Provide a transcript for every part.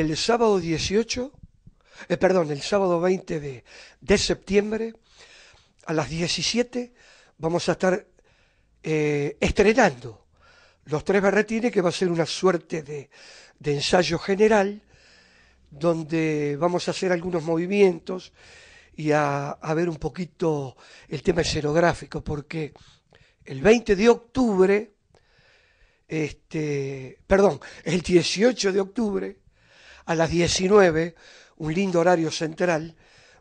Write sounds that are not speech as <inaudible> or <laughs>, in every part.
el sábado 18, eh, perdón, el sábado 20 de, septiembre, a las 17, vamos a estar eh, estrenando los tres barretines que va a ser una suerte de, ensayo general, donde vamos a hacer algunos movimientos y a, a, ver un poquito el tema escenográfico, porque el 20 de octubre, este, perdón, el 18 de octubre, a las 19, un lindo horario central,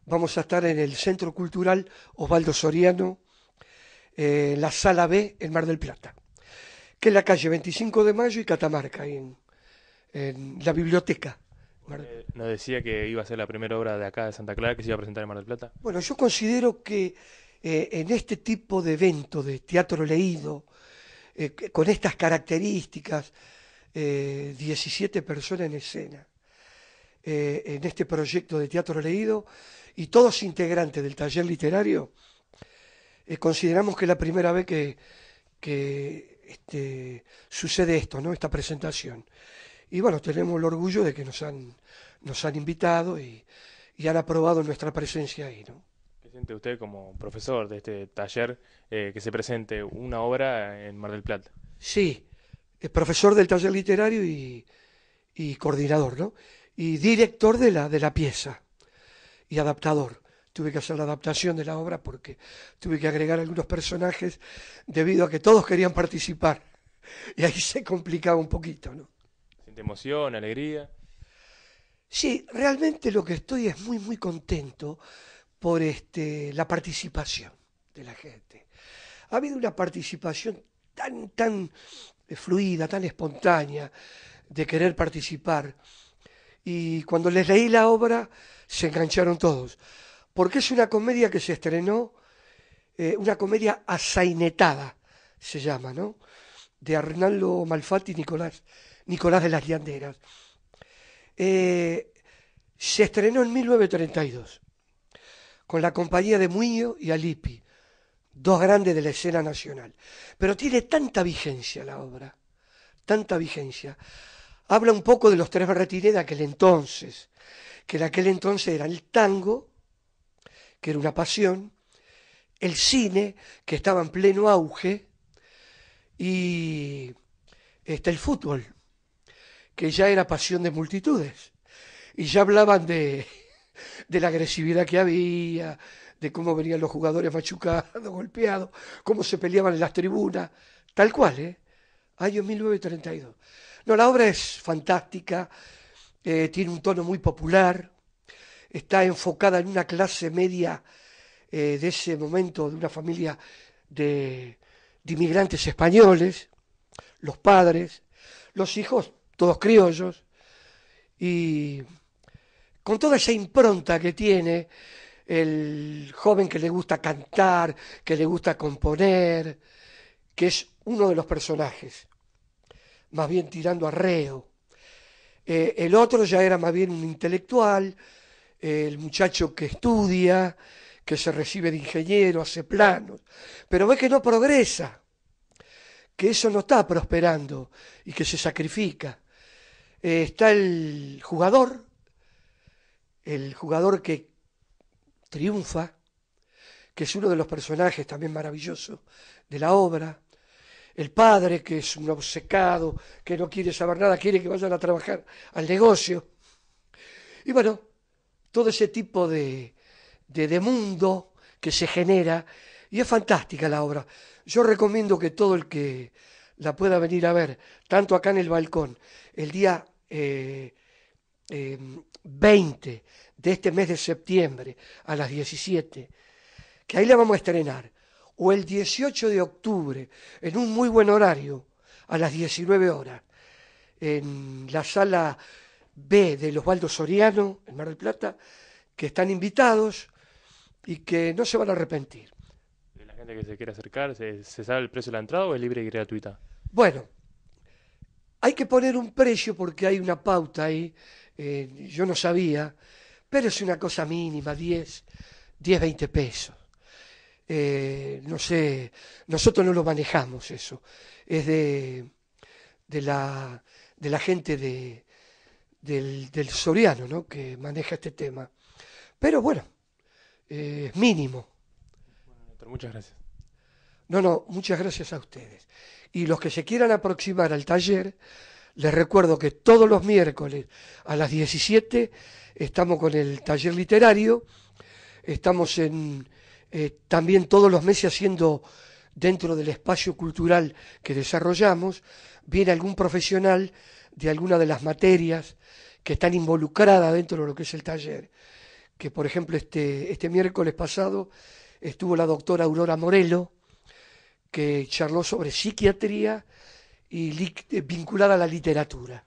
vamos a estar en el Centro Cultural Osvaldo Soriano, eh, en la Sala B, en Mar del Plata, que es la calle 25 de Mayo y Catamarca, en, la biblioteca. Eh, ¿No decía que iba a ser la primera obra de acá de Santa Clara que se iba a presentar en Mar del Plata. Bueno, yo considero que eh, en este tipo de evento de teatro leído, con estas características, 17 personas en escena, eh, en este proyecto de teatro leído y todos integrantes del taller literario, eh, consideramos que es la primera vez que, que este, sucede esto, ¿no? esta presentación. Y bueno, tenemos el orgullo de que nos han, nos han invitado y, y han aprobado nuestra presencia ahí. ¿no? siente usted como profesor de este taller, eh, que se presente una obra en Mar del Plata. Sí, profesor del taller literario y, y coordinador, ¿no? y director de la, de la pieza y adaptador. Tuve que hacer la adaptación de la obra porque tuve que agregar algunos personajes debido a que todos querían participar. <laughs> Y ahí se complicaba un poquito, ¿no? Siente emoción, alegría. Sí, realmente lo que estoy es muy, muy contento por este, la participación de la gente. Ha habido una participación tan, tan eh, fluida, tan espontánea de querer participar y cuando les leí la obra se engancharon todos, porque es una comedia que se estrenó, eh, una comedia asainetada, se llama, ¿no? De Arnaldo Malfatti y Nicolás, Nicolás de las Llanderas. Eh, se estrenó en 1932, con la compañía de Muño y Alipi, dos grandes de la escena nacional. Pero tiene tanta vigencia la obra, tanta vigencia habla un poco de los tres barretines de aquel entonces, que en aquel entonces era el tango, que era una pasión, el cine, que estaba en pleno auge, y este, el fútbol, que ya era pasión de multitudes. Y ya hablaban de, de la agresividad que había, de cómo venían los jugadores machucados, <laughs> golpeados, cómo se peleaban en las tribunas, tal cual, ¿eh? año 1932. No, la obra es fantástica, eh, tiene un tono muy popular, está enfocada en una clase media eh, de ese momento, de una familia de inmigrantes españoles, los padres, los hijos, todos criollos, y con toda esa impronta que tiene el joven que le gusta cantar, que le gusta componer, que es uno de los personajes, más bien tirando a reo. Eh, el otro ya era más bien un intelectual, eh, el muchacho que estudia, que se recibe de ingeniero, hace planos, pero ve que no progresa, que eso no está prosperando y que se sacrifica. Eh, está el jugador, el jugador que triunfa, que es uno de los personajes también maravillosos de la obra, el padre que es un obcecado, que no quiere saber nada, quiere que vayan a trabajar al negocio. Y bueno, todo ese tipo de, de, mundo que se genera, y es fantástica la obra. Yo recomiendo que todo el que la pueda venir a ver, tanto acá en el balcón, el día 20 eh, eh, de este mes de septiembre a las 17, que ahí la vamos a estrenar o el 18 de octubre, en un muy buen horario, a las 19 horas, en la sala B de los Baldos Soriano, en Mar del Plata, que están invitados y que no se van a arrepentir. ¿La gente que se quiere acercar, se, sabe el precio de la entrada o es libre y gratuita? Bueno, hay que poner un precio porque hay una pauta ahí, eh, yo no sabía, pero es una cosa mínima, 10, 10, 20 pesos. Eh, no sé, nosotros no lo manejamos eso, es de, de, la, de la gente de, del, Soriano que maneja este tema. Pero bueno, eh, es mínimo. muchas gracias. No, no, muchas gracias a ustedes. Y los que se quieran aproximar al taller, les recuerdo que todos los miércoles a las 17 estamos con el taller literario, estamos en eh, también todos los meses haciendo dentro del espacio cultural que desarrollamos, viene algún profesional de alguna de las materias que están involucradas dentro de lo que es el taller. Que por ejemplo este, este miércoles pasado estuvo la doctora Aurora Morelo, que charló sobre psiquiatría y vinculada a la literatura.